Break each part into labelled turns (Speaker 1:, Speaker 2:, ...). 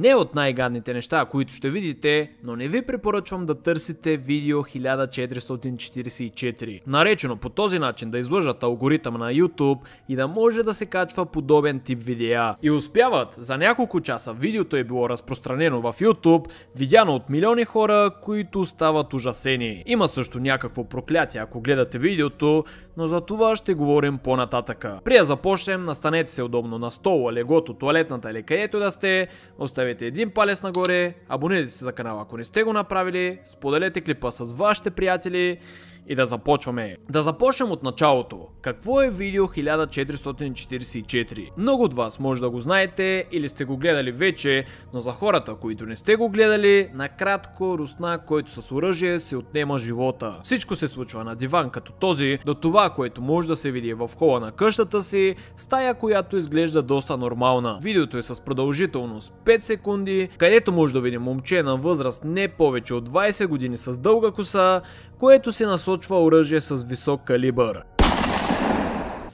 Speaker 1: Не от най-гадните неща, които ще видите, но не ви препоръчвам да търсите видео 1444. Наречено по този начин да излъжат алгоритъм на YouTube и да може да се качва подобен тип видеа. И успяват. За няколко часа видеото е било разпространено в YouTube, видяно от милиони хора, които стават ужасени. Има също някакво проклятие, ако гледате видеото, но за това ще говорим по-нататъка. Прия започнем, настанете се удобно на стола, легото, туалетната или където да сте, оставете оставите един палец нагоре, абонирайте се за канала, ако не сте го направили, споделете клипа с вашите приятели и да започваме. Да започнем от началото. Какво е видео 1444? Много от вас може да го знаете или сте го гледали вече, но за хората, които не сте го гледали, накратко Русна, който с оръжие се отнема живота. Всичко се случва на диван като този, до това, което може да се види в хола на къщата си, стая, която изглежда доста нормална. Видеото е с продължителност 5 секунди секунди, където може да видим момче на възраст не повече от 20 години с дълга коса, което се насочва оръжие с висок калибър.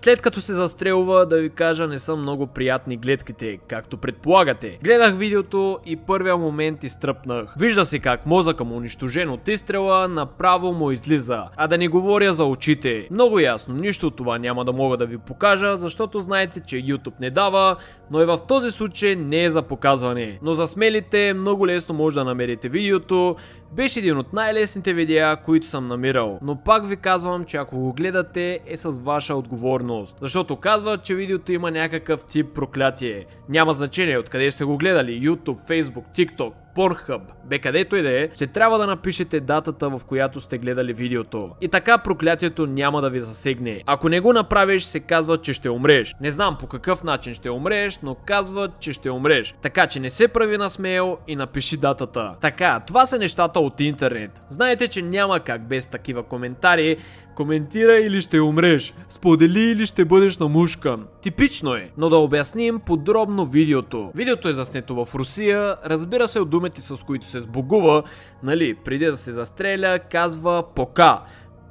Speaker 1: След като се застрелва, да ви кажа, не са много приятни гледките, както предполагате. Гледах видеото и първия момент изтръпнах. Вижда се как мозъка му унищожен от изстрела, направо му излиза. А да не говоря за очите. Много ясно, нищо от това няма да мога да ви покажа, защото знаете, че YouTube не дава, но и в този случай не е за показване. Но за смелите много лесно може да намерите видеото. Беше един от най-лесните видеа, които съм намирал. Но пак ви казвам, че ако го гледате е с ваша отговорност сигурност, защото казва, че видеото има някакъв тип проклятие. Няма значение откъде сте го гледали, YouTube, Facebook, TikTok, Pornhub, бе където и да е, ще трябва да напишете датата, в която сте гледали видеото. И така проклятието няма да ви засегне. Ако не го направиш, се казва, че ще умреш. Не знам по какъв начин ще умреш, но казва, че ще умреш. Така че не се прави на смел и напиши датата. Така, това са нещата от интернет. Знаете, че няма как без такива коментари. Коментира или ще умреш, сподели или ще бъдеш намушкан. Типично е, но да обясним подробно видеото. Видеото е заснето в Русия, разбира се от думи думите, с които се сбогува, нали, преди да се застреля, казва пока.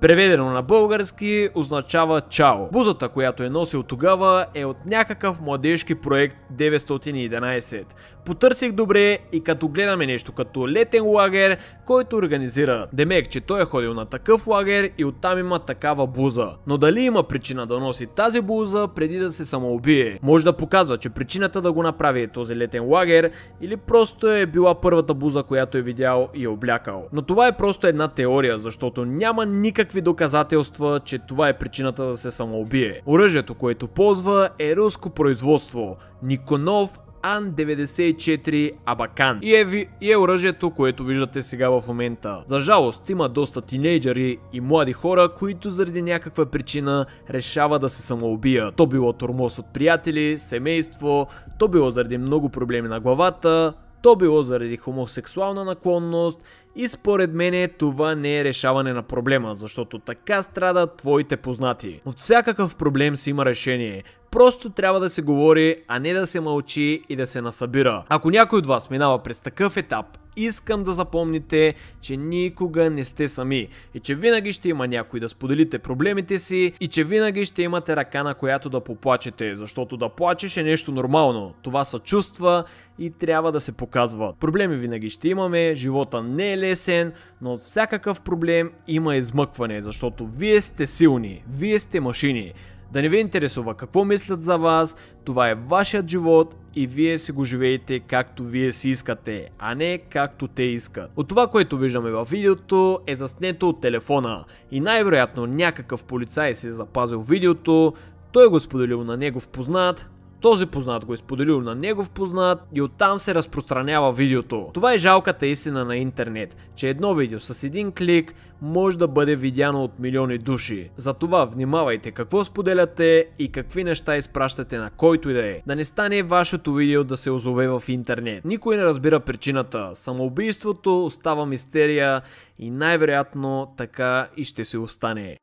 Speaker 1: Преведено на български означава чао. Бузата, която е носил тогава е от някакъв младежки проект 911. Потърсих добре и като гледаме нещо като летен лагер, който организира. Демек, че той е ходил на такъв лагер и оттам има такава буза. Но дали има причина да носи тази буза преди да се самоубие? Може да показва, че причината да го направи е този летен лагер или просто е била първата буза, която е видял и е облякал. Но това е просто една теория, защото няма никакви никакви доказателства, че това е причината да се самоубие. Оръжието, което ползва е руско производство. Никонов Ан-94 Абакан. И е, и е оръжието, което виждате сега в момента. За жалост има доста тинейджери и млади хора, които заради някаква причина решава да се самоубият. То било тормоз от приятели, семейство, то било заради много проблеми на главата, то било заради хомосексуална наклонност и според мене това не е решаване на проблема, защото така страдат твоите познати. От всякакъв проблем си има решение. Просто трябва да се говори, а не да се мълчи и да се насъбира. Ако някой от вас минава през такъв етап искам да запомните, че никога не сте сами и че винаги ще има някой да споделите проблемите си и че винаги ще имате ръка на която да поплачете, защото да плачеш е нещо нормално. Това са чувства и трябва да се показват. Проблеми винаги ще имаме, живота не е лесен, но от всякакъв проблем има измъкване, защото вие сте силни, вие сте машини. Да не ви интересува какво мислят за вас, това е вашият живот и вие си го живеете както вие си искате, а не както те искат. От това, което виждаме в видеото е заснето от телефона и най-вероятно някакъв полицай си е запазил видеото, той го споделил на негов познат, този познат го е споделил на негов познат и оттам се разпространява видеото. Това е жалката истина на интернет, че едно видео с един клик може да бъде видяно от милиони души. Затова внимавайте какво споделяте и какви неща изпращате на който и да е. Да не стане вашето видео да се озове в интернет. Никой не разбира причината. Самоубийството остава мистерия и най-вероятно така и ще се остане.